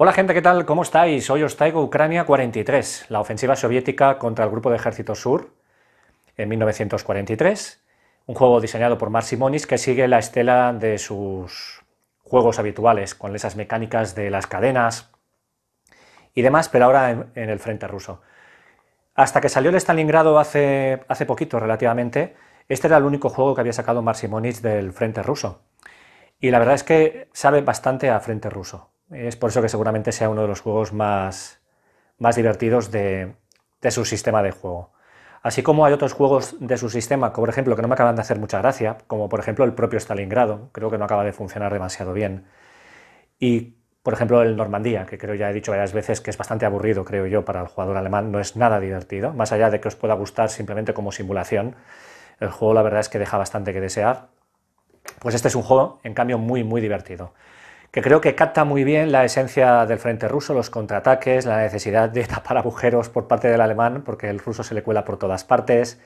Hola gente, ¿qué tal? ¿Cómo estáis? Hoy os traigo Ucrania 43, la ofensiva soviética contra el Grupo de Ejército Sur en 1943, un juego diseñado por Marc Simonis que sigue la estela de sus juegos habituales, con esas mecánicas de las cadenas y demás, pero ahora en, el frente ruso. Hasta que salió el Stalingrado hace, hace poquito relativamente, este era el único juego que había sacado Marc Simonis del frente ruso. Y la verdad es que sabe bastante a frente ruso. Es por eso que seguramente sea uno de los juegos más, divertidos de, de su sistema de juego. Así como hay otros juegos de su sistema, como por ejemplo, que no me acaban de hacer mucha gracia, como por ejemplo el propio Stalingrado, creo que no acaba de funcionar demasiado bien. Y por ejemplo el Normandía, que creo ya he dicho varias veces que es bastante aburrido, creo yo, para el jugador alemán, no es nada divertido, más allá de que os pueda gustar simplemente como simulación. El juego la verdad es que deja bastante que desear. Pues este es un juego, en cambio, muy, muy divertido que creo que capta muy bien la esencia del frente ruso, los contraataques, la necesidad de tapar agujeros por parte del alemán, porque el ruso se le cuela por todas partes,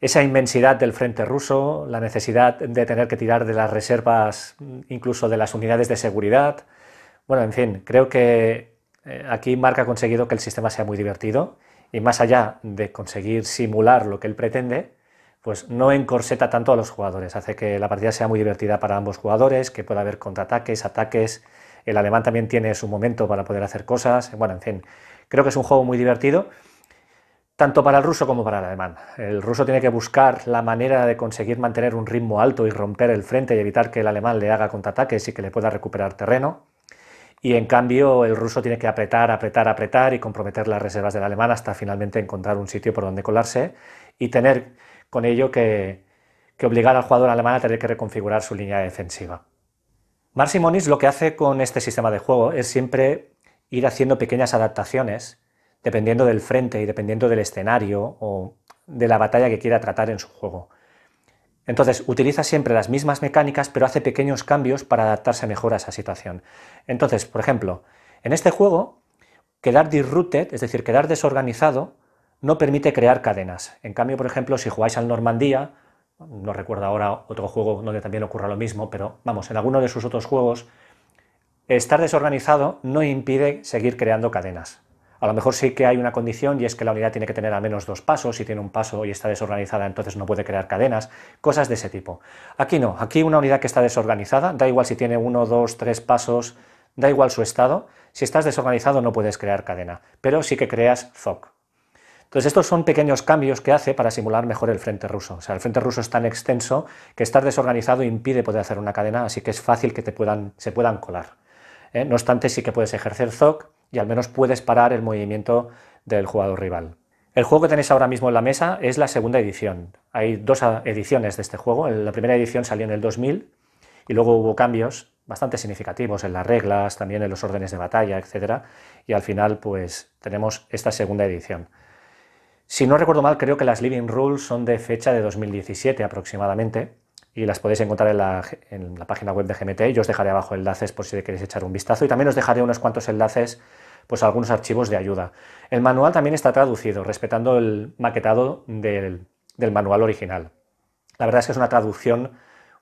esa inmensidad del frente ruso, la necesidad de tener que tirar de las reservas, incluso de las unidades de seguridad. Bueno, en fin, creo que eh, aquí Mark ha conseguido que el sistema sea muy divertido y más allá de conseguir simular lo que él pretende, pues no encorseta tanto a los jugadores, hace que la partida sea muy divertida para ambos jugadores, que pueda haber contraataques, ataques, el alemán también tiene su momento para poder hacer cosas, bueno, en fin, creo que es un juego muy divertido, tanto para el ruso como para el alemán. El ruso tiene que buscar la manera de conseguir mantener un ritmo alto y romper el frente y evitar que el alemán le haga contraataques y que le pueda recuperar terreno. Y en cambio el ruso tiene que apretar, apretar, apretar y comprometer las reservas del alemán hasta finalmente encontrar un sitio por donde colarse y tener con ello que, obligar al jugador alemán a tener que reconfigurar su línea defensiva. Simonis lo que hace con este sistema de juego es siempre ir haciendo pequeñas adaptaciones dependiendo del frente y dependiendo del escenario o de la batalla que quiera tratar en su juego. Entonces, utiliza siempre las mismas mecánicas, pero hace pequeños cambios para adaptarse mejor a esa situación. Entonces, por ejemplo, en este juego, quedar disrupted, es decir, quedar desorganizado, no permite crear cadenas. En cambio, por ejemplo, si jugáis al Normandía, no recuerdo ahora otro juego donde también ocurra lo mismo, pero vamos, en alguno de sus otros juegos, estar desorganizado no impide seguir creando cadenas. A lo mejor sí que hay una condición y es que la unidad tiene que tener al menos dos pasos, si tiene un paso y está desorganizada entonces no puede crear cadenas, cosas de ese tipo. Aquí no, aquí una unidad que está desorganizada, da igual si tiene uno, dos, tres pasos, da igual su estado, si estás desorganizado no puedes crear cadena, pero sí que creas ZOC. Entonces, estos son pequeños cambios que hace para simular mejor el frente ruso. O sea, el frente ruso es tan extenso que estar desorganizado impide poder hacer una cadena, así que es fácil que se puedan colar. ¿eh? No obstante, sí que puedes ejercer zoc y al menos puedes parar el movimiento del jugador rival. El juego que tenéis ahora mismo en la mesa es la segunda edición. Hay dos ah, ediciones de este juego. La primera edición salió en el 2000 y luego hubo cambios bastante significativos en las reglas, también en los órdenes de batalla, etc. Y al final, pues tenemos esta segunda edición. Si no recuerdo mal, creo que las Living Rules son de fecha de 2017 aproximadamente y las podéis encontrar en la, página web de GMT. Yo os dejaré abajo enlaces por si queréis echar un vistazo y también os dejaré unos cuantos enlaces pues algunos archivos de ayuda. El manual también está traducido, respetando el maquetado del, del, manual original. La verdad es que es una traducción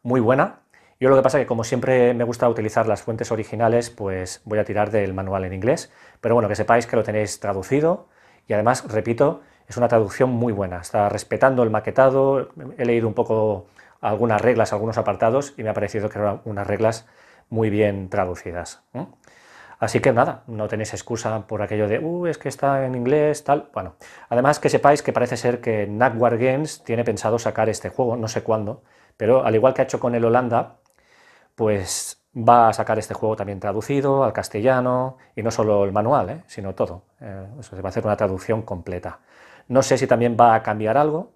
muy buena. Yo lo que pasa es que como siempre me gusta utilizar las fuentes originales, pues voy a tirar del manual en inglés. Pero bueno, que sepáis que lo tenéis traducido y además, repito, es una traducción muy buena, está respetando el maquetado, he leído un poco algunas reglas, algunos apartados y me ha parecido que eran unas reglas muy bien traducidas. Así que nada, no tenéis excusa por aquello de, uh, es que está en inglés, tal. Bueno, además que sepáis que parece ser que Nagwar Games tiene pensado sacar este juego, no sé cuándo, pero al igual que ha hecho con el Holanda, pues va a sacar este juego también traducido al castellano, y no solo el manual, ¿eh? sino todo. Eh, se va a hacer una traducción completa. No sé si también va a cambiar algo.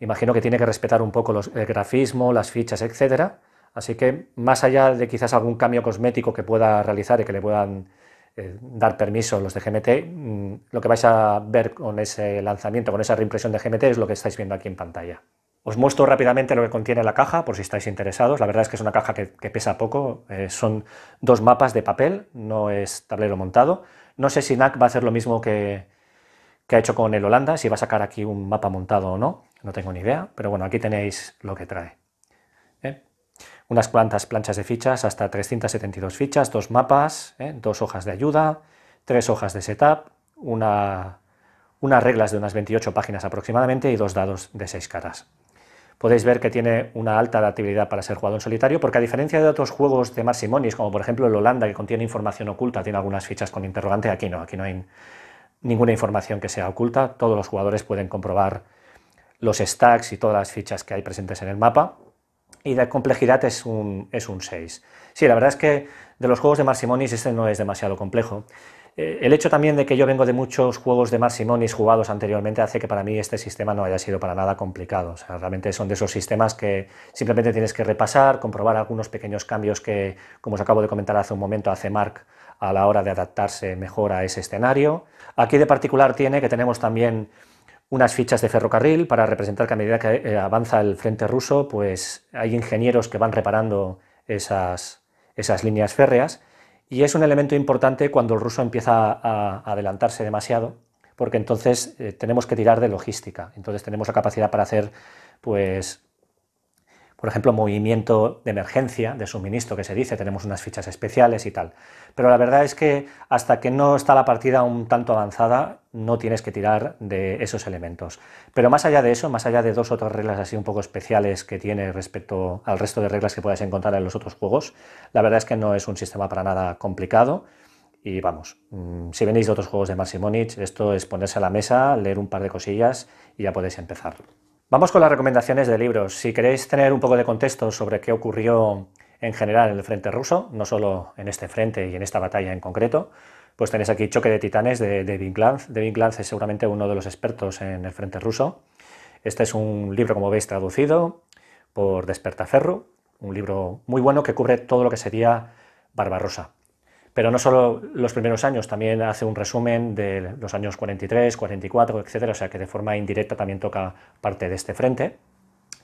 Imagino que tiene que respetar un poco el grafismo, las fichas, etc. Así que más allá de quizás algún cambio cosmético que pueda realizar y que le puedan eh, dar permiso los de GMT, mm, lo que vais a ver con ese lanzamiento, con esa reimpresión de GMT es lo que estáis viendo aquí en pantalla. Os muestro rápidamente lo que contiene la caja, por si estáis interesados. La verdad es que es una caja que, pesa poco. Eh, son dos mapas de papel, no es tablero montado. No sé si NAC va a hacer lo mismo que, que ha hecho con el Holanda, si va a sacar aquí un mapa montado o no, no tengo ni idea, pero bueno, aquí tenéis lo que trae. ¿eh? Unas cuantas planchas de fichas, hasta 372 fichas, dos mapas, ¿eh? dos hojas de ayuda, tres hojas de setup, una, unas reglas de unas 28 páginas aproximadamente y dos dados de seis caras. Podéis ver que tiene una alta adaptabilidad para ser jugado en solitario, porque a diferencia de otros juegos de Marsimonis, como por ejemplo el Holanda, que contiene información oculta, tiene algunas fichas con interrogante, aquí no, aquí no hay ninguna información que sea oculta, todos los jugadores pueden comprobar los stacks y todas las fichas que hay presentes en el mapa, y la complejidad es un, 6. Sí, la verdad es que de los juegos de Marsimonis este no es demasiado complejo. Eh, el hecho también de que yo vengo de muchos juegos de Marsimonis jugados anteriormente hace que para mí este sistema no haya sido para nada complicado. realmente son de esos sistemas que simplemente tienes que repasar, comprobar algunos pequeños cambios que, como os acabo de comentar hace un momento, hace Mark a la hora de adaptarse mejor a ese escenario. Aquí de particular tiene que tenemos también unas fichas de ferrocarril para representar que a medida que eh, avanza el frente ruso, pues hay ingenieros que van reparando esas, esas líneas férreas. Y es un elemento importante cuando el ruso empieza a adelantarse demasiado, porque entonces eh, tenemos que tirar de logística. Entonces tenemos la capacidad para hacer pues por ejemplo, movimiento de emergencia, de suministro, que se dice, tenemos unas fichas especiales y tal. Pero la verdad es que hasta que no está la partida un tanto avanzada, no tienes que tirar de esos elementos. Pero más allá de eso, más allá de dos otras reglas así un poco especiales que tiene respecto al resto de reglas que puedes encontrar en los otros juegos, la verdad es que no es un sistema para nada complicado. Y vamos, mm, si venís de otros juegos de Maximonich, esto es ponerse a la mesa, leer un par de cosillas y ya podéis empezar. Vamos con las recomendaciones de libros. Si queréis tener un poco de contexto sobre qué ocurrió en general en el frente ruso, no solo en este frente y en esta batalla en concreto, pues tenéis aquí Choque de Titanes de David Glantz. David Glantz es seguramente uno de los expertos en el frente ruso. Este es un libro, como veis, traducido por Despertaferro, un libro muy bueno que cubre todo lo que sería Barbarossa. Pero no solo los primeros años, también hace un resumen de los años 43, 44, etcétera, o sea que de forma indirecta también toca parte de este frente.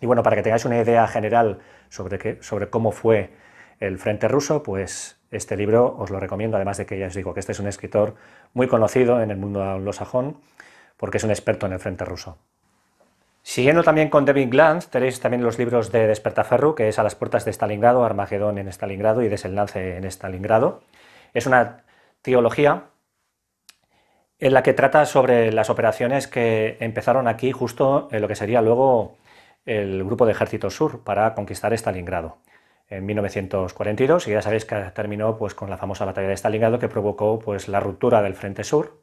Y bueno, para que tengáis una idea general sobre, sobre cómo fue el frente ruso, pues este libro os lo recomiendo, además de que ya os digo que este es un escritor muy conocido en el mundo anglosajón, porque es un experto en el frente ruso. Siguiendo también con David Glantz, tenéis también los libros de Despertaferro, que es A las puertas de Stalingrado, Armagedón en Stalingrado y Desenlace en Stalingrado. Es una teología en la que trata sobre las operaciones que empezaron aquí justo en lo que sería luego el grupo de Ejército Sur para conquistar Stalingrado en 1942 y ya sabéis que terminó pues, con la famosa batalla de Stalingrado que provocó pues, la ruptura del Frente Sur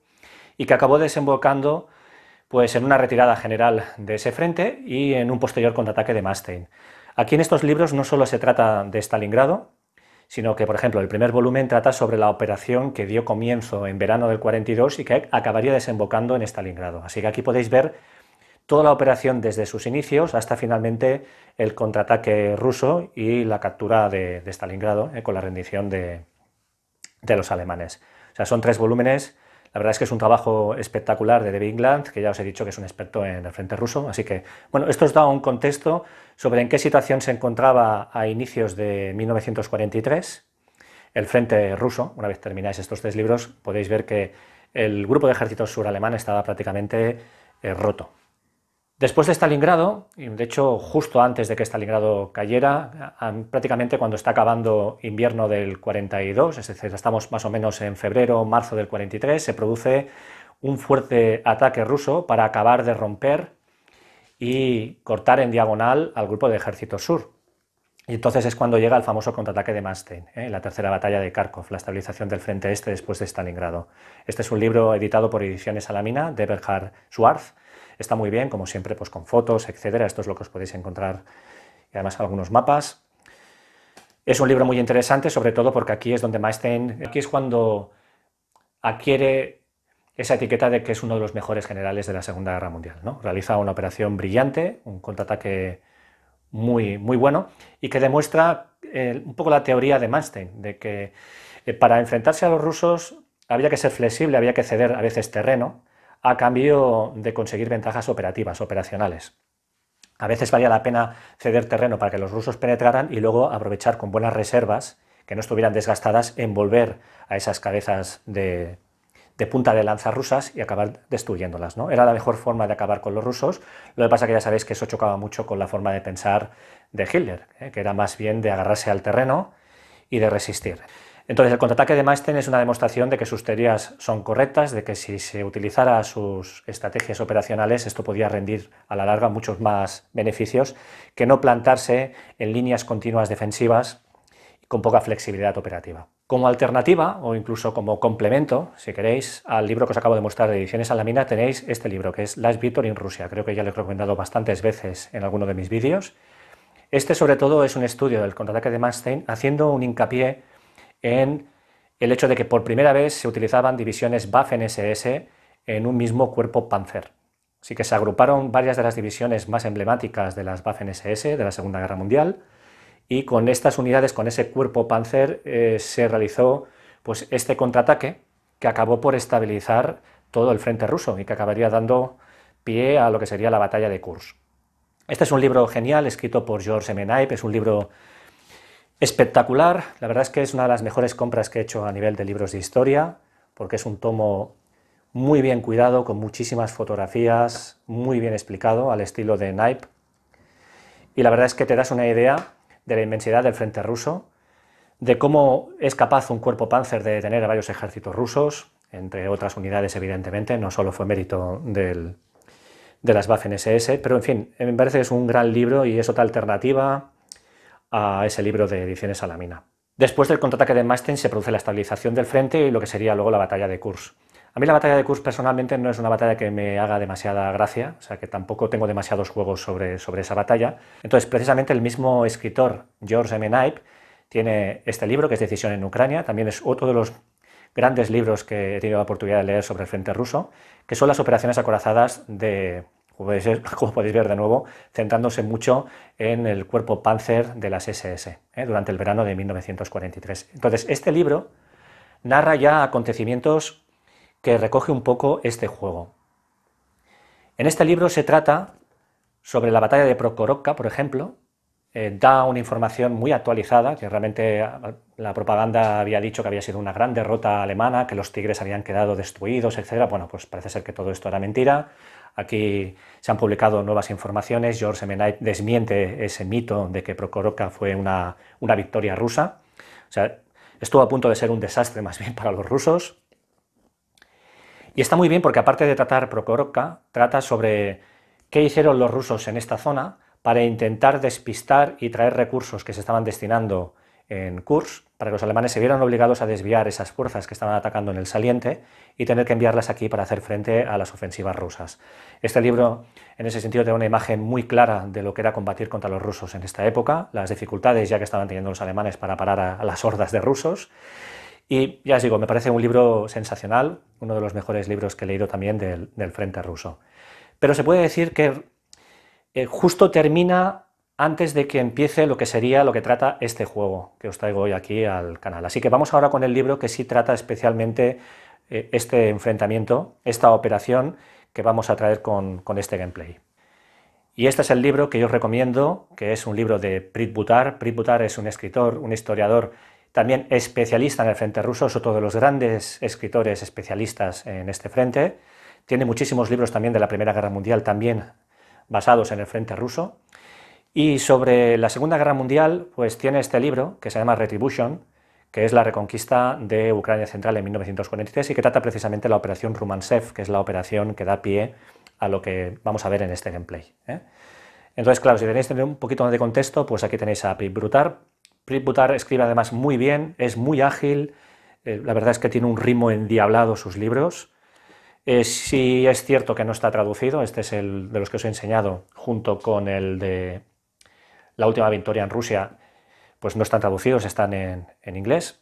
y que acabó desembocando pues, en una retirada general de ese frente y en un posterior contraataque de Mastein. Aquí en estos libros no solo se trata de Stalingrado, sino que, por ejemplo, el primer volumen trata sobre la operación que dio comienzo en verano del 42 y que acabaría desembocando en Stalingrado. Así que aquí podéis ver toda la operación desde sus inicios hasta finalmente el contraataque ruso y la captura de, Stalingrado eh, con la rendición de, de los alemanes. O sea, son tres volúmenes la verdad es que es un trabajo espectacular de David England, que ya os he dicho que es un experto en el frente ruso. Así que, bueno, esto os da un contexto sobre en qué situación se encontraba a inicios de 1943 el frente ruso. Una vez termináis estos tres libros, podéis ver que el grupo de ejércitos suralemán estaba prácticamente eh, roto. Después de Stalingrado, y de hecho justo antes de que Stalingrado cayera, prácticamente cuando está acabando invierno del 42, es decir, estamos más o menos en febrero, marzo del 43, se produce un fuerte ataque ruso para acabar de romper y cortar en diagonal al grupo de Ejército Sur. Y entonces es cuando llega el famoso contraataque de Manstein, en ¿eh? la tercera batalla de Kharkov, la estabilización del frente este después de Stalingrado. Este es un libro editado por Ediciones Alamina de Berhard Schwarz Está muy bien, como siempre, pues con fotos, etcétera. Esto es lo que os podéis encontrar y además algunos mapas. Es un libro muy interesante, sobre todo porque aquí es donde Maestén, aquí es cuando adquiere esa etiqueta de que es uno de los mejores generales de la Segunda Guerra Mundial. ¿no? Realiza una operación brillante, un contraataque muy, muy bueno y que demuestra eh, un poco la teoría de Manstein, de que eh, para enfrentarse a los rusos había que ser flexible, había que ceder a veces terreno a cambio de conseguir ventajas operativas, operacionales. A veces valía la pena ceder terreno para que los rusos penetraran y luego aprovechar con buenas reservas que no estuvieran desgastadas en volver a esas cabezas de, punta de lanza rusas y acabar destruyéndolas. ¿no? Era la mejor forma de acabar con los rusos. Lo que pasa que ya sabéis que eso chocaba mucho con la forma de pensar de Hitler, ¿eh? que era más bien de agarrarse al terreno y de resistir. Entonces, el contraataque de Maesten es una demostración de que sus teorías son correctas, de que si se utilizara sus estrategias operacionales, esto podía rendir a la larga muchos más beneficios que no plantarse en líneas continuas defensivas con poca flexibilidad operativa. Como alternativa o incluso como complemento, si queréis, al libro que os acabo de mostrar de Ediciones a la Mina, tenéis este libro que es Last Victory in Rusia. Creo que ya lo he recomendado bastantes veces en alguno de mis vídeos. Este, sobre todo, es un estudio del contraataque de Manstein haciendo un hincapié en el hecho de que por primera vez se utilizaban divisiones Waffen-SS en un mismo cuerpo Panzer. Así que se agruparon varias de las divisiones más emblemáticas de las Waffen-SS de la Segunda Guerra Mundial y con estas unidades, con ese cuerpo Panzer, eh, se realizó pues, este contraataque que acabó por estabilizar todo el frente ruso y que acabaría dando pie a lo que sería la batalla de Kursk. Este es un libro genial escrito por George M. es un libro espectacular. La verdad es que es una de las mejores compras que he hecho a nivel de libros de historia, porque es un tomo muy bien cuidado, con muchísimas fotografías, muy bien explicado, al estilo de Naip. Y la verdad es que te das una idea de la inmensidad del frente ruso, de cómo es capaz un cuerpo panzer de detener a varios ejércitos rusos, entre otras unidades, evidentemente, no solo fue mérito de las Waffen SS, pero en fin, me parece que es un gran libro y es otra alternativa a ese libro de ediciones a la mina. Después del contraataque de Masten se produce la estabilización del frente y lo que sería luego la batalla de Kurs. A mí la batalla de Kurs personalmente no es una batalla que me haga demasiada gracia, o sea que tampoco tengo demasiados juegos sobre, sobre esa batalla. Entonces, precisamente el mismo escritor, George M. tiene este libro que es Decisión en Ucrania, también es otro de los grandes libros que he tenido la oportunidad de leer sobre el frente ruso, que son las operaciones acorazadas de, como podéis, ver, de nuevo, centrándose mucho en el cuerpo Panzer de las SS ¿eh? durante el verano de 1943. Entonces, este libro narra ya acontecimientos que recoge un poco este juego. En este libro se trata sobre la batalla de Prokhorovka, por ejemplo, eh, da una información muy actualizada, que realmente eh, la propaganda había dicho que había sido una gran derrota alemana, que los tigres habían quedado destruidos, etc. Bueno, pues parece ser que todo esto era mentira. Aquí se han publicado nuevas informaciones. George Semenait desmiente ese mito de que Prokhorovka fue una, una, victoria rusa. O sea, estuvo a punto de ser un desastre más bien para los rusos. Y está muy bien porque aparte de tratar Prokhorovka, trata sobre qué hicieron los rusos en esta zona, para intentar despistar y traer recursos que se estaban destinando en Kursk para que los alemanes se vieran obligados a desviar esas fuerzas que estaban atacando en el saliente y tener que enviarlas aquí para hacer frente a las ofensivas rusas. Este libro, en ese sentido, tiene una imagen muy clara de lo que era combatir contra los rusos en esta época, las dificultades ya que estaban teniendo los alemanes para parar a, las hordas de rusos. Y ya os digo, me parece un libro sensacional, uno de los mejores libros que he leído también del Frente Ruso. Pero se puede decir que eh, justo termina antes de que empiece lo que sería lo que trata este juego que os traigo hoy aquí al canal. Así que vamos ahora con el libro que sí trata especialmente eh, este enfrentamiento, esta operación que vamos a traer con, este gameplay. Y este es el libro que yo os recomiendo, que es un libro de Prit Butar. Prit Butar es un escritor, un historiador, también especialista en el frente ruso, es otro de los grandes escritores especialistas en este frente. Tiene muchísimos libros también de la Primera Guerra Mundial, también basados en el frente ruso. Y sobre la Segunda Guerra Mundial, pues tiene este libro que se llama Retribution, que es la reconquista de Ucrania Central en 1943 y que trata precisamente la operación Rumansev, que es la operación que da pie a lo que vamos a ver en este gameplay. ¿eh? Entonces, claro, si tenéis tener un poquito de contexto, pues aquí tenéis a Pip Brutar. Pip Brutar escribe además muy bien, es muy ágil, eh, la verdad es que tiene un ritmo endiablado sus libros, eh, si es cierto que no está traducido, este es el de los que os he enseñado, junto con el de la última victoria en Rusia, pues no están traducidos, están en, inglés.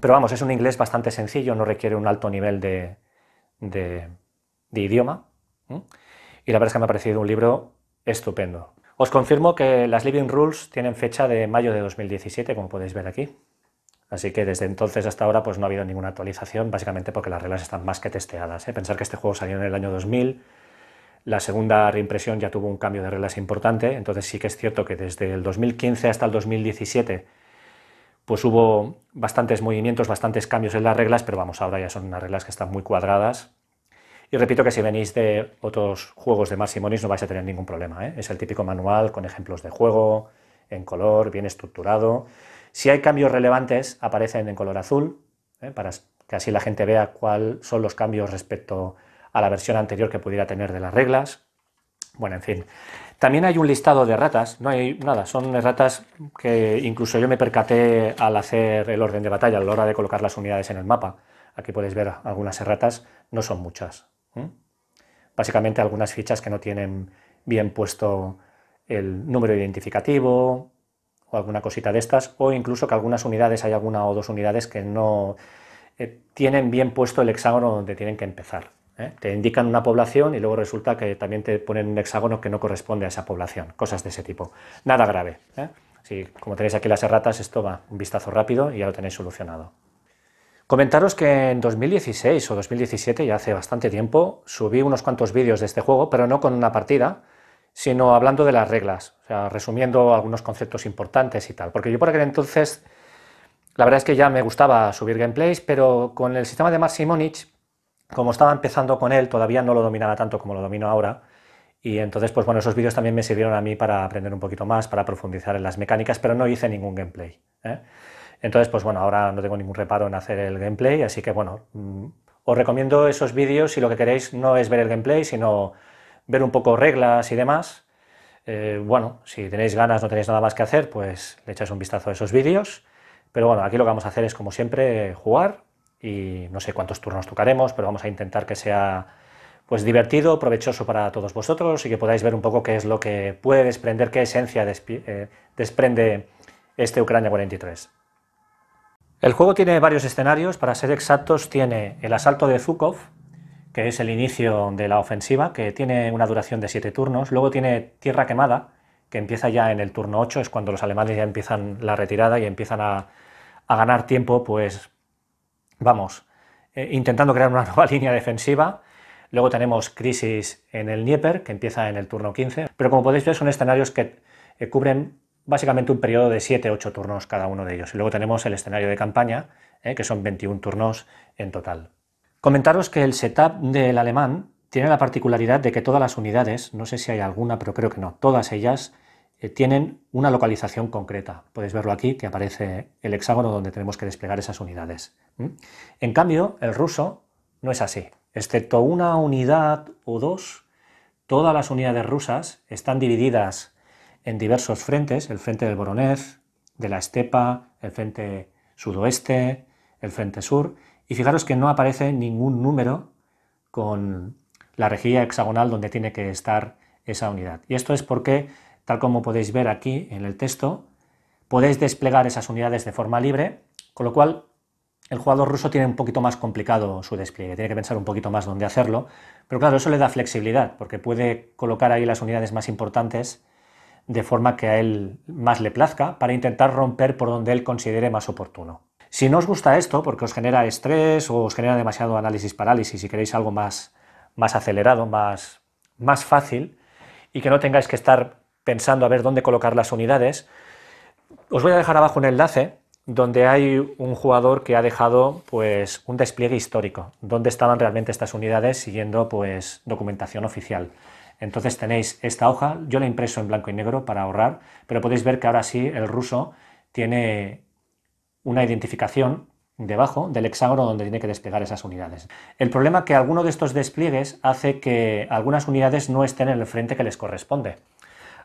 Pero vamos, es un inglés bastante sencillo, no requiere un alto nivel de, idioma. Y la verdad es que me ha parecido un libro estupendo. Os confirmo que las Living Rules tienen fecha de mayo de 2017, como podéis ver aquí. Así que desde entonces hasta ahora pues no ha habido ninguna actualización, básicamente porque las reglas están más que testeadas. ¿eh? Pensar que este juego salió en el año 2000, la segunda reimpresión ya tuvo un cambio de reglas importante, entonces sí que es cierto que desde el 2015 hasta el 2017 pues hubo bastantes movimientos, bastantes cambios en las reglas, pero vamos, ahora ya son unas reglas que están muy cuadradas. Y repito que si venís de otros juegos de Maximonismo no vais a tener ningún problema. ¿eh? Es el típico manual con ejemplos de juego, en color, bien estructurado. Si hay cambios relevantes, aparecen en color azul, ¿eh? para que así la gente vea cuáles son los cambios respecto a la versión anterior que pudiera tener de las reglas. Bueno, en fin. También hay un listado de ratas, no hay nada, son ratas que incluso yo me percaté al hacer el orden de batalla, a la hora de colocar las unidades en el mapa. Aquí podéis ver algunas erratas, no son muchas. ¿eh? Básicamente algunas fichas que no tienen bien puesto el número identificativo, o alguna cosita de estas, o incluso que algunas unidades, hay alguna o dos unidades que no eh, tienen bien puesto el hexágono donde tienen que empezar. ¿eh? Te indican una población y luego resulta que también te ponen un hexágono que no corresponde a esa población, cosas de ese tipo. Nada grave. ¿eh? como tenéis aquí las erratas, esto va un vistazo rápido y ya lo tenéis solucionado. Comentaros que en 2016 o 2017, ya hace bastante tiempo, subí unos cuantos vídeos de este juego, pero no con una partida, sino hablando de las reglas, o sea, resumiendo algunos conceptos importantes y tal. Porque yo por aquel entonces, la verdad es que ya me gustaba subir gameplays, pero con el sistema de Simonich, como estaba empezando con él, todavía no lo dominaba tanto como lo domino ahora. Y entonces, pues bueno, esos vídeos también me sirvieron a mí para aprender un poquito más, para profundizar en las mecánicas, pero no hice ningún gameplay. ¿eh? Entonces, pues bueno, ahora no tengo ningún reparo en hacer el gameplay, así que bueno, mm, os recomiendo esos vídeos si lo que queréis no es ver el gameplay, sino ver un poco reglas y demás. Eh, bueno, si tenéis ganas, no tenéis nada más que hacer, pues le echáis un vistazo a esos vídeos. Pero bueno, aquí lo que vamos a hacer es, como siempre, jugar y no sé cuántos turnos tocaremos, pero vamos a intentar que sea pues divertido, provechoso para todos vosotros y que podáis ver un poco qué es lo que puede desprender, qué esencia eh, desprende este Ucrania 43. El juego tiene varios escenarios, para ser exactos tiene el asalto de Zukov, que es el inicio de la ofensiva, que tiene una duración de siete turnos. Luego tiene Tierra Quemada, que empieza ya en el turno 8, es cuando los alemanes ya empiezan la retirada y empiezan a, ganar tiempo, pues vamos, eh, intentando crear una nueva línea defensiva. Luego tenemos Crisis en el Nieper, que empieza en el turno 15. Pero como podéis ver, son escenarios que eh, cubren básicamente un periodo de 7-8 turnos cada uno de ellos. Y luego tenemos el escenario de campaña, eh, que son 21 turnos en total. Comentaros que el setup del alemán tiene la particularidad de que todas las unidades, no sé si hay alguna, pero creo que no, todas ellas eh, tienen una localización concreta. Podéis verlo aquí, que aparece el hexágono donde tenemos que desplegar esas unidades. En cambio, el ruso no es así. Excepto una unidad o dos, todas las unidades rusas están divididas en diversos frentes, el frente del Voronez, de la estepa, el frente sudoeste, el frente sur, y fijaros que no aparece ningún número con la rejilla hexagonal donde tiene que estar esa unidad. Y esto es porque, tal como podéis ver aquí en el texto, podéis desplegar esas unidades de forma libre, con lo cual el jugador ruso tiene un poquito más complicado su despliegue, tiene que pensar un poquito más dónde hacerlo, pero claro, eso le da flexibilidad, porque puede colocar ahí las unidades más importantes de forma que a él más le plazca para intentar romper por donde él considere más oportuno. Si no os gusta esto, porque os genera estrés o os genera demasiado análisis parálisis y queréis algo más, más acelerado, más, más fácil, y que no tengáis que estar pensando a ver dónde colocar las unidades, os voy a dejar abajo un enlace donde hay un jugador que ha dejado pues un despliegue histórico, dónde estaban realmente estas unidades siguiendo pues documentación oficial. Entonces tenéis esta hoja, yo la he impreso en blanco y negro para ahorrar, pero podéis ver que ahora sí el ruso tiene una identificación debajo del hexágono donde tiene que desplegar esas unidades. El problema es que alguno de estos despliegues hace que algunas unidades no estén en el frente que les corresponde.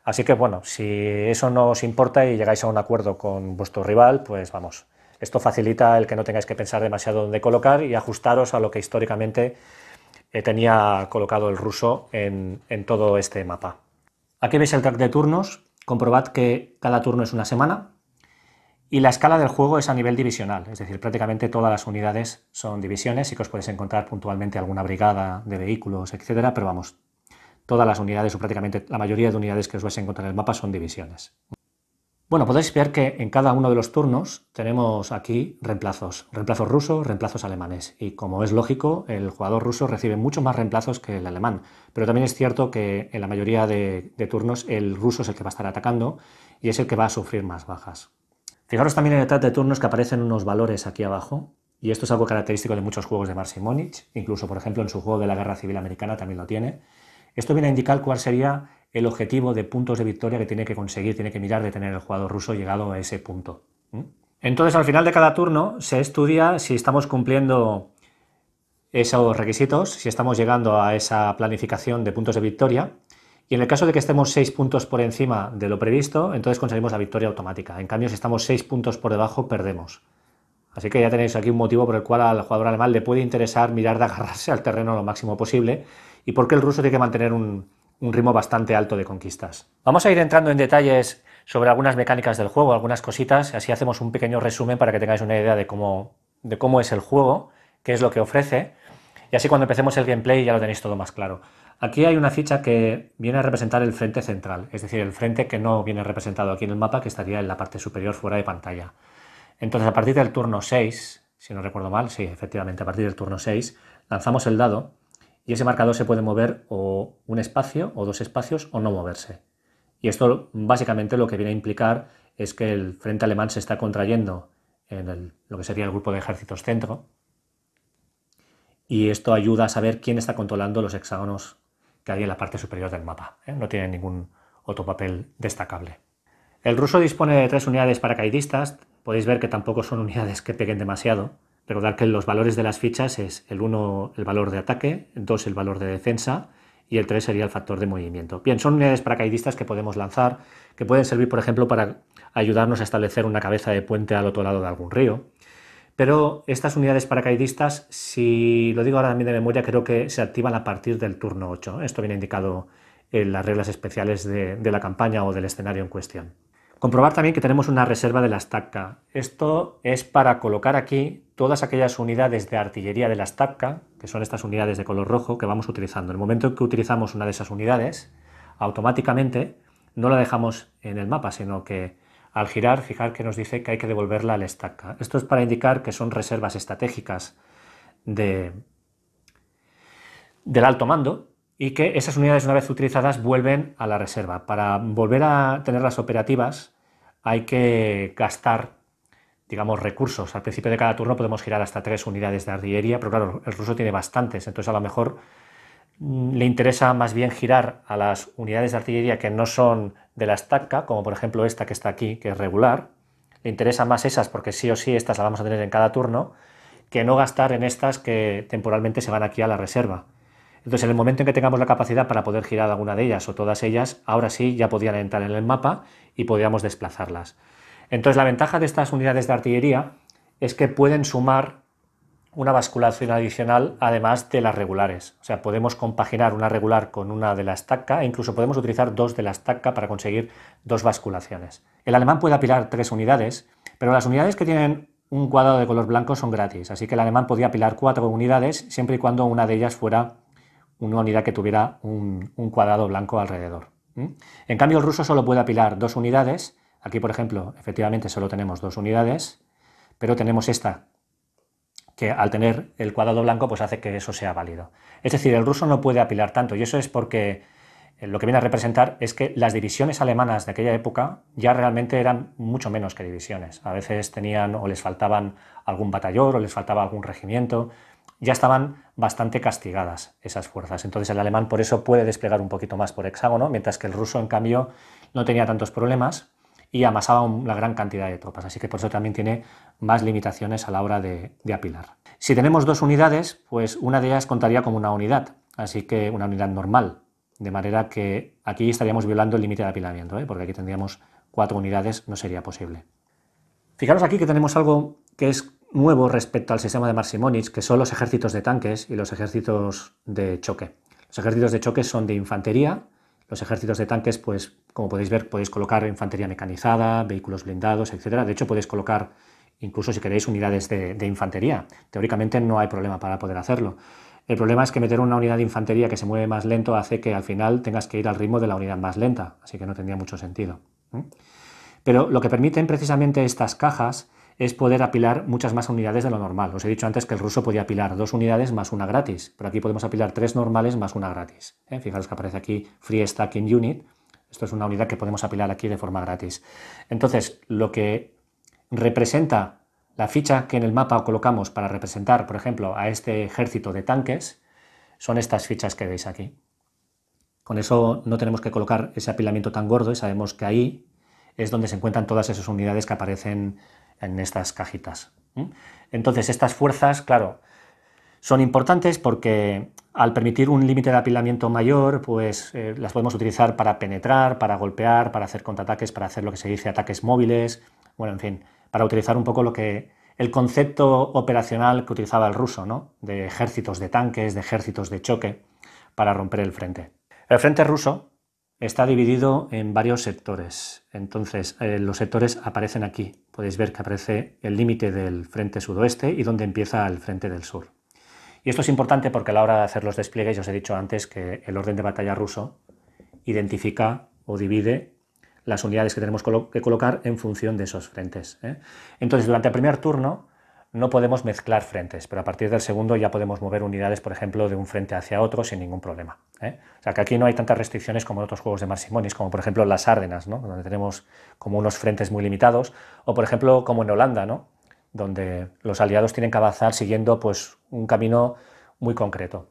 Así que bueno, si eso no os importa y llegáis a un acuerdo con vuestro rival, pues vamos, esto facilita el que no tengáis que pensar demasiado dónde colocar y ajustaros a lo que históricamente eh, tenía colocado el ruso en, todo este mapa. Aquí veis el track de turnos, comprobad que cada turno es una semana, y la escala del juego es a nivel divisional, es decir, prácticamente todas las unidades son divisiones y que os podéis encontrar puntualmente alguna brigada de vehículos, etcétera, pero vamos, todas las unidades o prácticamente la mayoría de unidades que os vais a encontrar en el mapa son divisiones. Bueno, podéis ver que en cada uno de los turnos tenemos aquí reemplazos, reemplazos rusos, reemplazos alemanes. Y como es lógico, el jugador ruso recibe mucho más reemplazos que el alemán. Pero también es cierto que en la mayoría de turnos el ruso es el que va a estar atacando y es el que va a sufrir más bajas. Fijaros también en el de turnos que aparecen unos valores aquí abajo, y esto es algo característico de muchos juegos de Simonich, incluso por ejemplo en su juego de la Guerra Civil Americana también lo tiene. Esto viene a indicar cuál sería el objetivo de puntos de victoria que tiene que conseguir, tiene que mirar de tener el jugador ruso llegado a ese punto. Entonces al final de cada turno se estudia si estamos cumpliendo esos requisitos, si estamos llegando a esa planificación de puntos de victoria y en el caso de que estemos 6 puntos por encima de lo previsto, entonces conseguimos la victoria automática. En cambio, si estamos 6 puntos por debajo, perdemos. Así que ya tenéis aquí un motivo por el cual al jugador alemán le puede interesar mirar de agarrarse al terreno lo máximo posible y por qué el ruso tiene que mantener un, ritmo bastante alto de conquistas. Vamos a ir entrando en detalles sobre algunas mecánicas del juego, algunas cositas, así hacemos un pequeño resumen para que tengáis una idea de cómo, de cómo es el juego, qué es lo que ofrece, y así cuando empecemos el gameplay ya lo tenéis todo más claro. Aquí hay una ficha que viene a representar el frente central, es decir, el frente que no viene representado aquí en el mapa, que estaría en la parte superior fuera de pantalla. Entonces, a partir del turno 6, si no recuerdo mal, sí, efectivamente, a partir del turno 6, lanzamos el dado y ese marcador se puede mover o un espacio o dos espacios o no moverse. Y esto básicamente lo que viene a implicar es que el frente alemán se está contrayendo en lo que sería el grupo de ejércitos centro y esto ayuda a saber quién está controlando los hexágonos que hay en la parte superior del mapa. ¿eh? No tiene ningún otro papel destacable. El ruso dispone de tres unidades paracaidistas. Podéis ver que tampoco son unidades que peguen demasiado. Recordad que los valores de las fichas es el 1 el valor de ataque, el 2 el valor de defensa y el 3 sería el factor de movimiento. Bien, son unidades paracaidistas que podemos lanzar, que pueden servir, por ejemplo, para ayudarnos a establecer una cabeza de puente al otro lado de algún río, pero estas unidades paracaidistas, si lo digo ahora también de memoria, creo que se activan a partir del turno 8. Esto viene indicado en las reglas especiales de, la campaña o del escenario en cuestión. Comprobar también que tenemos una reserva de la TACCA. Esto es para colocar aquí todas aquellas unidades de artillería de la TACCA, que son estas unidades de color rojo que vamos utilizando. En el momento en que utilizamos una de esas unidades, automáticamente no la dejamos en el mapa, sino que al girar, fijar que nos dice que hay que devolverla al estaca. Esto es para indicar que son reservas estratégicas de, del alto mando y que esas unidades una vez utilizadas vuelven a la reserva. Para volver a tenerlas operativas hay que gastar, digamos, recursos. Al principio de cada turno podemos girar hasta tres unidades de artillería, pero claro, el ruso tiene bastantes, entonces a lo mejor Mm, le interesa más bien girar a las unidades de artillería que no son de la estaca, como por ejemplo esta que está aquí, que es regular, le interesa más esas porque sí o sí estas las vamos a tener en cada turno, que no gastar en estas que temporalmente se van aquí a la reserva. Entonces, en el momento en que tengamos la capacidad para poder girar alguna de ellas o todas ellas, ahora sí ya podían entrar en el mapa y podíamos desplazarlas. Entonces, la ventaja de estas unidades de artillería es que pueden sumar una basculación adicional además de las regulares. O sea, podemos compaginar una regular con una de la estaca e incluso podemos utilizar dos de la estaca para conseguir dos basculaciones. El alemán puede apilar tres unidades, pero las unidades que tienen un cuadrado de color blanco son gratis, así que el alemán podía apilar cuatro unidades siempre y cuando una de ellas fuera una unidad que tuviera un, cuadrado blanco alrededor. En cambio, el ruso solo puede apilar dos unidades. Aquí, por ejemplo, efectivamente solo tenemos dos unidades, pero tenemos esta que al tener el cuadrado blanco pues hace que eso sea válido. Es decir, el ruso no puede apilar tanto y eso es porque eh, lo que viene a representar es que las divisiones alemanas de aquella época ya realmente eran mucho menos que divisiones. A veces tenían o les faltaban algún batallón o les faltaba algún regimiento. Ya estaban bastante castigadas esas fuerzas. Entonces el alemán por eso puede desplegar un poquito más por hexágono, mientras que el ruso en cambio no tenía tantos problemas y amasaba una gran cantidad de tropas, así que por eso también tiene más limitaciones a la hora de, apilar. Si tenemos dos unidades, pues una de ellas contaría como una unidad, así que una unidad normal, de manera que aquí estaríamos violando el límite de apilamiento, ¿eh? porque aquí tendríamos cuatro unidades, no sería posible. Fijaros aquí que tenemos algo que es nuevo respecto al sistema de Marsimonich, que son los ejércitos de tanques y los ejércitos de choque. Los ejércitos de choque son de infantería, los ejércitos de tanques, pues como podéis ver, podéis colocar infantería mecanizada, vehículos blindados, etc. De hecho, podéis colocar incluso si queréis unidades de, de infantería. Teóricamente no hay problema para poder hacerlo. El problema es que meter una unidad de infantería que se mueve más lento hace que al final tengas que ir al ritmo de la unidad más lenta, así que no tendría mucho sentido. Pero lo que permiten precisamente estas cajas es poder apilar muchas más unidades de lo normal. Os he dicho antes que el ruso podía apilar dos unidades más una gratis, pero aquí podemos apilar tres normales más una gratis. ¿eh? Fijaros que aparece aquí Free Stacking Unit. Esto es una unidad que podemos apilar aquí de forma gratis. Entonces, lo que representa la ficha que en el mapa colocamos para representar, por ejemplo, a este ejército de tanques, son estas fichas que veis aquí. Con eso no tenemos que colocar ese apilamiento tan gordo y sabemos que ahí es donde se encuentran todas esas unidades que aparecen en estas cajitas. Entonces, estas fuerzas, claro, son importantes porque al permitir un límite de apilamiento mayor, pues eh, las podemos utilizar para penetrar, para golpear, para hacer contraataques, para hacer lo que se dice ataques móviles, bueno, en fin, para utilizar un poco lo que el concepto operacional que utilizaba el ruso, ¿no? De ejércitos de tanques, de ejércitos de choque para romper el frente. El frente ruso está dividido en varios sectores. Entonces, eh, los sectores aparecen aquí. Podéis ver que aparece el límite del frente sudoeste y donde empieza el frente del sur. Y esto es importante porque a la hora de hacer los despliegues, os he dicho antes que el orden de batalla ruso identifica o divide las unidades que tenemos que colocar en función de esos frentes. ¿eh? Entonces, durante el primer turno, no podemos mezclar frentes, pero a partir del segundo ya podemos mover unidades, por ejemplo, de un frente hacia otro sin ningún problema. ¿eh? O sea, que aquí no hay tantas restricciones como en otros juegos de Marsimonis, como por ejemplo las Árdenas, donde tenemos como unos frentes muy limitados, o por ejemplo como en Holanda, donde los aliados tienen que avanzar siguiendo pues, un camino muy concreto.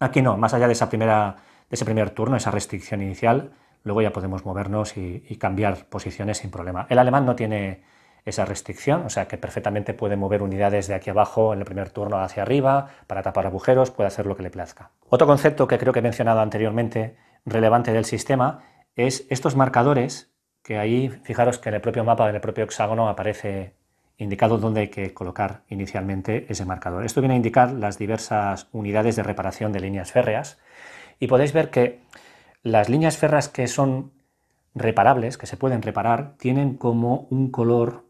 Aquí no, más allá de, esa primera, de ese primer turno, esa restricción inicial, luego ya podemos movernos y cambiar posiciones sin problema. El alemán no tiene esa restricción, o sea que perfectamente puede mover unidades de aquí abajo en el primer turno hacia arriba para tapar agujeros, puede hacer lo que le plazca. Otro concepto que creo que he mencionado anteriormente, relevante del sistema, es estos marcadores que ahí, fijaros que en el propio mapa, en el propio hexágono aparece indicado dónde hay que colocar inicialmente ese marcador. Esto viene a indicar las diversas unidades de reparación de líneas férreas y podéis ver que las líneas férreas que son reparables, que se pueden reparar, tienen como un color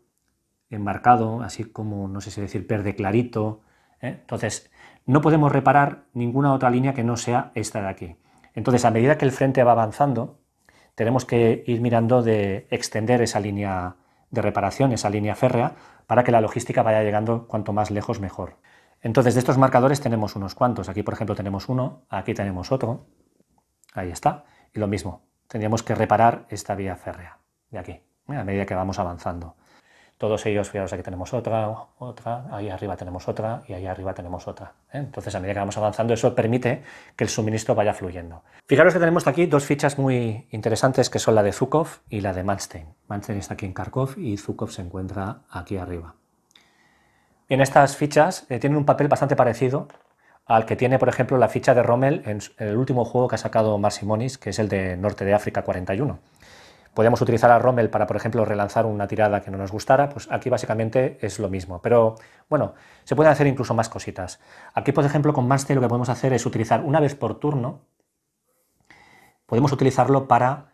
enmarcado, así como, no sé si decir, verde clarito. ¿eh? Entonces, no podemos reparar ninguna otra línea que no sea esta de aquí. Entonces, a medida que el frente va avanzando, tenemos que ir mirando de extender esa línea de reparación, esa línea férrea, para que la logística vaya llegando cuanto más lejos mejor. Entonces, de estos marcadores tenemos unos cuantos. Aquí, por ejemplo, tenemos uno, aquí tenemos otro. Ahí está. Y lo mismo, tendríamos que reparar esta vía férrea de aquí, ¿eh? a medida que vamos avanzando. Todos ellos, fijaros, aquí tenemos otra, otra, ahí arriba tenemos otra y ahí arriba tenemos otra. ¿eh? Entonces, a medida que vamos avanzando, eso permite que el suministro vaya fluyendo. Fijaros que tenemos aquí dos fichas muy interesantes, que son la de Zukov y la de Manstein. Manstein está aquí en Kharkov y Zukov se encuentra aquí arriba. Bien, estas fichas eh, tienen un papel bastante parecido al que tiene, por ejemplo, la ficha de Rommel en el último juego que ha sacado Marsimonis, que es el de Norte de África 41. Podríamos utilizar a Rommel para, por ejemplo, relanzar una tirada que no nos gustara, pues aquí básicamente es lo mismo. Pero bueno, se pueden hacer incluso más cositas. Aquí, por ejemplo, con Master lo que podemos hacer es utilizar una vez por turno, podemos utilizarlo para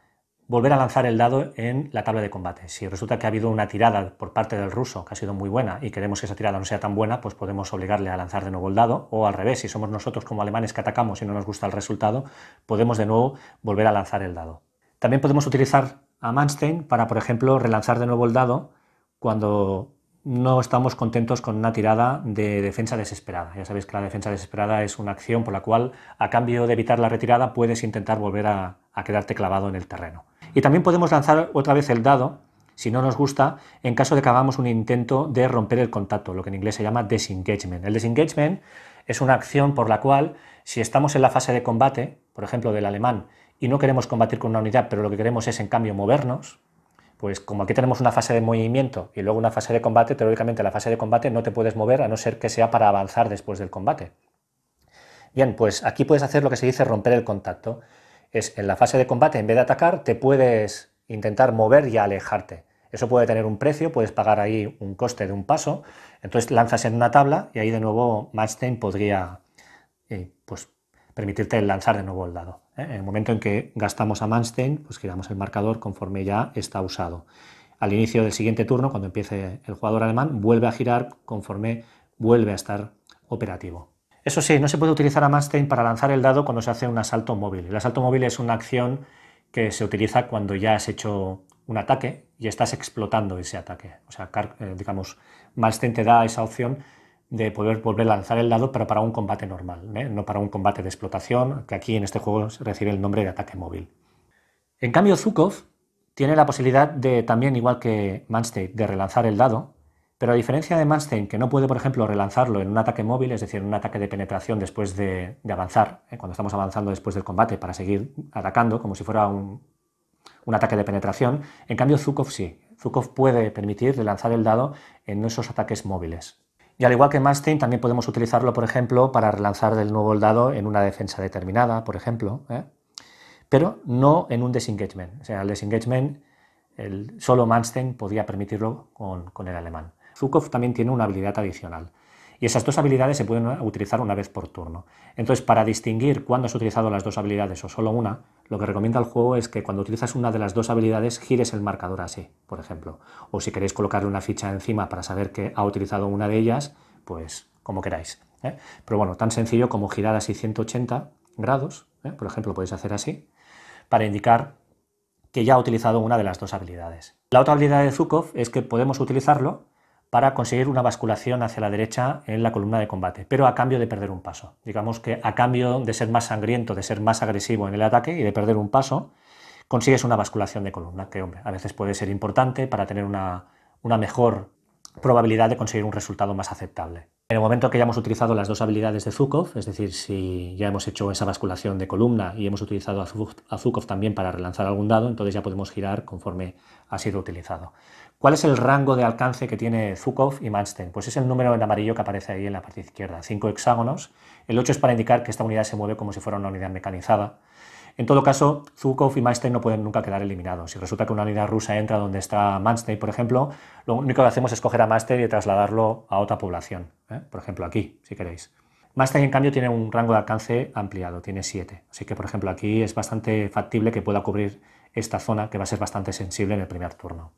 volver a lanzar el dado en la tabla de combate. Si resulta que ha habido una tirada por parte del ruso que ha sido muy buena y queremos que esa tirada no sea tan buena, pues podemos obligarle a lanzar de nuevo el dado o al revés, si somos nosotros como alemanes que atacamos y no nos gusta el resultado, podemos de nuevo volver a lanzar el dado. También podemos utilizar a Manstein para, por ejemplo, relanzar de nuevo el dado cuando no estamos contentos con una tirada de defensa desesperada. Ya sabéis que la defensa desesperada es una acción por la cual, a cambio de evitar la retirada, puedes intentar volver a, quedarte clavado en el terreno. Y también podemos lanzar otra vez el dado, si no nos gusta, en caso de que hagamos un intento de romper el contacto, lo que en inglés se llama disengagement. El disengagement es una acción por la cual, si estamos en la fase de combate, por ejemplo, del alemán, y no queremos combatir con una unidad, pero lo que queremos es en cambio movernos, pues como aquí tenemos una fase de movimiento y luego una fase de combate, teóricamente la fase de combate no te puedes mover a no ser que sea para avanzar después del combate. Bien, pues aquí puedes hacer lo que se dice romper el contacto. Es en la fase de combate, en vez de atacar, te puedes intentar mover y alejarte. Eso puede tener un precio, puedes pagar ahí un coste de un paso. Entonces lanzas en una tabla y ahí de nuevo Manstein podría eh, pues, permitirte lanzar de nuevo el dado. ¿eh? En el momento en que gastamos a Manstein, pues giramos el marcador conforme ya está usado. Al inicio del siguiente turno, cuando empiece el jugador alemán, vuelve a girar conforme vuelve a estar operativo. Eso sí, no se puede utilizar a Manstein para lanzar el dado cuando se hace un asalto móvil. El asalto móvil es una acción que se utiliza cuando ya has hecho un ataque y estás explotando ese ataque. O sea, eh, digamos, Manstein te da esa opción de poder volver a lanzar el dado, pero para un combate normal, ¿eh? no para un combate de explotación, que aquí en este juego recibe el nombre de ataque móvil. En cambio, Zukov tiene la posibilidad de, también igual que Manstein, de relanzar el dado, pero a diferencia de Manstein, que no puede, por ejemplo, relanzarlo en un ataque móvil, es decir, en un ataque de penetración después de, avanzar, ¿eh? cuando estamos avanzando después del combate para seguir atacando, como si fuera un, un ataque de penetración, en cambio Zukov sí. Zukov puede permitir relanzar el dado en esos ataques móviles, y al igual que Manstein, también podemos utilizarlo, por ejemplo, para relanzar del nuevo soldado dado en una defensa determinada, por ejemplo, ¿eh? pero no en un desengagement. O sea, el desengagement, solo Manstein podía permitirlo con, con el alemán. Zukov también tiene una habilidad adicional, y esas dos habilidades se pueden utilizar una vez por turno. Entonces, para distinguir cuándo has utilizado las dos habilidades o solo una, lo que recomienda el juego es que cuando utilizas una de las dos habilidades gires el marcador así, por ejemplo. O si queréis colocarle una ficha encima para saber que ha utilizado una de ellas, pues como queráis. ¿eh? Pero bueno, tan sencillo como girar así 180 grados, ¿eh? por ejemplo, podéis hacer así, para indicar que ya ha utilizado una de las dos habilidades. La otra habilidad de Zukov es que podemos utilizarlo para conseguir una basculación hacia la derecha en la columna de combate, pero a cambio de perder un paso. Digamos que a cambio de ser más sangriento, de ser más agresivo en el ataque y de perder un paso, consigues una basculación de columna, que hombre, a veces puede ser importante para tener una, mejor probabilidad de conseguir un resultado más aceptable. En el momento que ya hemos utilizado las dos habilidades de Zukov, es decir, si ya hemos hecho esa basculación de columna y hemos utilizado a Zukov también para relanzar algún dado, entonces ya podemos girar conforme ha sido utilizado. ¿Cuál es el rango de alcance que tiene Zukov y Manstein? Pues es el número en amarillo que aparece ahí en la parte izquierda, Cinco hexágonos. El 8 es para indicar que esta unidad se mueve como si fuera una unidad mecanizada. En todo caso, Zukov y Manstein no pueden nunca quedar eliminados. Si resulta que una unidad rusa entra donde está Manstein, por ejemplo, lo único que hacemos es coger a Manstein y trasladarlo a otra población. ¿eh? Por ejemplo, aquí, si queréis. Manstein, en cambio, tiene un rango de alcance ampliado, tiene 7. Así que, por ejemplo, aquí es bastante factible que pueda cubrir esta zona, que va a ser bastante sensible en el primer turno.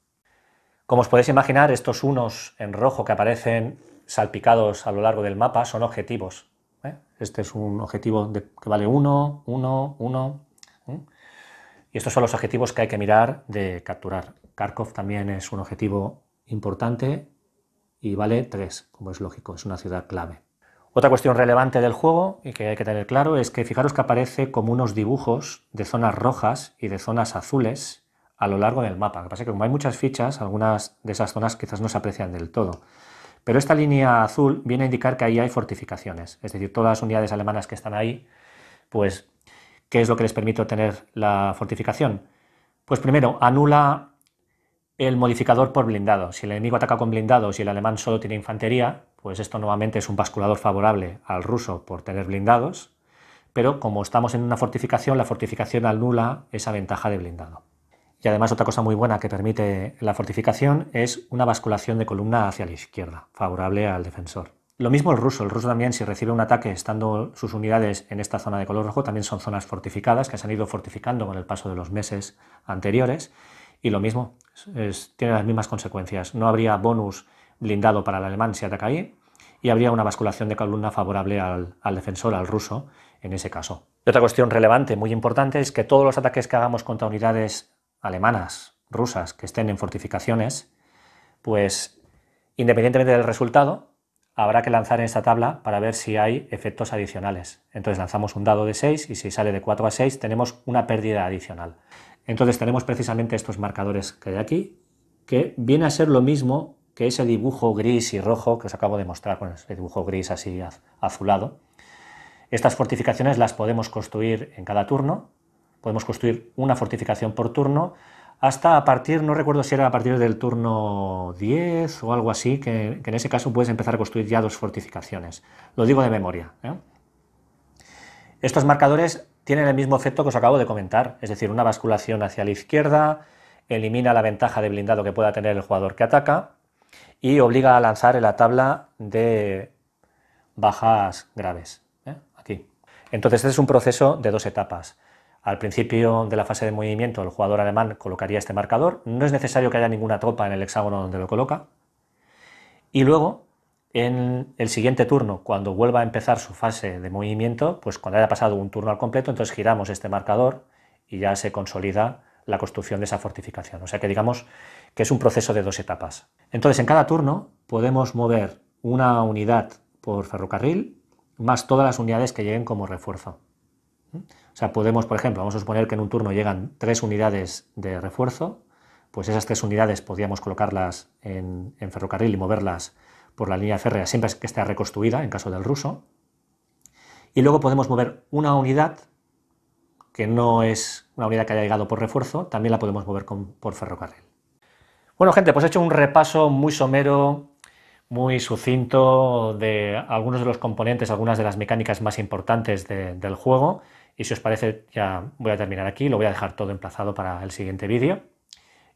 Como os podéis imaginar, estos unos en rojo que aparecen salpicados a lo largo del mapa son objetivos. ¿eh? Este es un objetivo que vale 1, 1, 1. Y estos son los objetivos que hay que mirar de capturar. Kharkov también es un objetivo importante y vale 3, como es lógico, es una ciudad clave. Otra cuestión relevante del juego y que hay que tener claro es que fijaros que aparece como unos dibujos de zonas rojas y de zonas azules a lo largo del mapa. Lo que pasa es que como hay muchas fichas, algunas de esas zonas quizás no se aprecian del todo. Pero esta línea azul viene a indicar que ahí hay fortificaciones, es decir, todas las unidades alemanas que están ahí, pues, ¿qué es lo que les permite obtener la fortificación? Pues primero, anula el modificador por blindado. Si el enemigo ataca con blindados y el alemán solo tiene infantería, pues esto nuevamente es un basculador favorable al ruso por tener blindados, pero como estamos en una fortificación, la fortificación anula esa ventaja de blindado. Y además otra cosa muy buena que permite la fortificación es una basculación de columna hacia la izquierda, favorable al defensor. Lo mismo el ruso, el ruso también si recibe un ataque estando sus unidades en esta zona de color rojo, también son zonas fortificadas que se han ido fortificando con el paso de los meses anteriores y lo mismo, tiene las mismas consecuencias. No habría bonus blindado para el alemán si ataca ahí y habría una basculación de columna favorable al, al defensor, al ruso, en ese caso. Y otra cuestión relevante, muy importante, es que todos los ataques que hagamos contra unidades alemanas, rusas, que estén en fortificaciones, pues independientemente del resultado, habrá que lanzar en esta tabla para ver si hay efectos adicionales. Entonces lanzamos un dado de 6 y si sale de 4 a 6 tenemos una pérdida adicional. Entonces tenemos precisamente estos marcadores que hay aquí, que viene a ser lo mismo que ese dibujo gris y rojo que os acabo de mostrar con ese dibujo gris así azulado. Estas fortificaciones las podemos construir en cada turno Podemos construir una fortificación por turno hasta a partir, no recuerdo si era a partir del turno 10 o algo así, que, en ese caso puedes empezar a construir ya dos fortificaciones. Lo digo de memoria. ¿eh? Estos marcadores tienen el mismo efecto que os acabo de comentar, es decir, una basculación hacia la izquierda, elimina la ventaja de blindado que pueda tener el jugador que ataca y obliga a lanzar en la tabla de bajas graves. ¿eh? Aquí. Entonces, este es un proceso de dos etapas. Al principio de la fase de movimiento, el jugador alemán colocaría este marcador. No es necesario que haya ninguna tropa en el hexágono donde lo coloca. Y luego, en el siguiente turno, cuando vuelva a empezar su fase de movimiento, pues cuando haya pasado un turno al completo, entonces giramos este marcador y ya se consolida la construcción de esa fortificación. O sea que digamos que es un proceso de dos etapas. Entonces, en cada turno podemos mover una unidad por ferrocarril más todas las unidades que lleguen como refuerzo. O sea, podemos, por ejemplo, vamos a suponer que en un turno llegan tres unidades de refuerzo, pues esas tres unidades podríamos colocarlas en, ferrocarril y moverlas por la línea férrea siempre que esté reconstruida, en caso del ruso. Y luego podemos mover una unidad, que no es una unidad que haya llegado por refuerzo, también la podemos mover por ferrocarril. Bueno, gente, pues he hecho un repaso muy somero, muy sucinto de algunos de los componentes, algunas de las mecánicas más importantes del juego. Y si os parece, ya voy a terminar aquí, lo voy a dejar todo emplazado para el siguiente vídeo.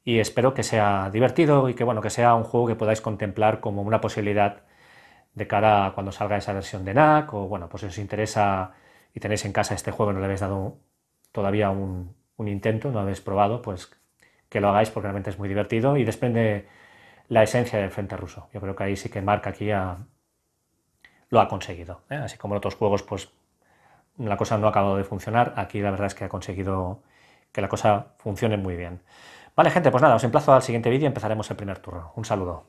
Y espero que sea divertido y que, bueno, que sea un juego que podáis contemplar como una posibilidad de cara a cuando salga esa versión de NAC, o bueno, pues si os interesa y tenéis en casa este juego y no le habéis dado todavía un, intento, no lo habéis probado, pues que lo hagáis porque realmente es muy divertido y desprende la esencia del frente ruso. Yo creo que ahí sí que Mark aquí lo ha conseguido. ¿eh? Así como en otros juegos, pues la cosa no ha acabado de funcionar. Aquí la verdad es que ha conseguido que la cosa funcione muy bien. Vale, gente, pues nada, os emplazo al siguiente vídeo y empezaremos el primer turno. Un saludo.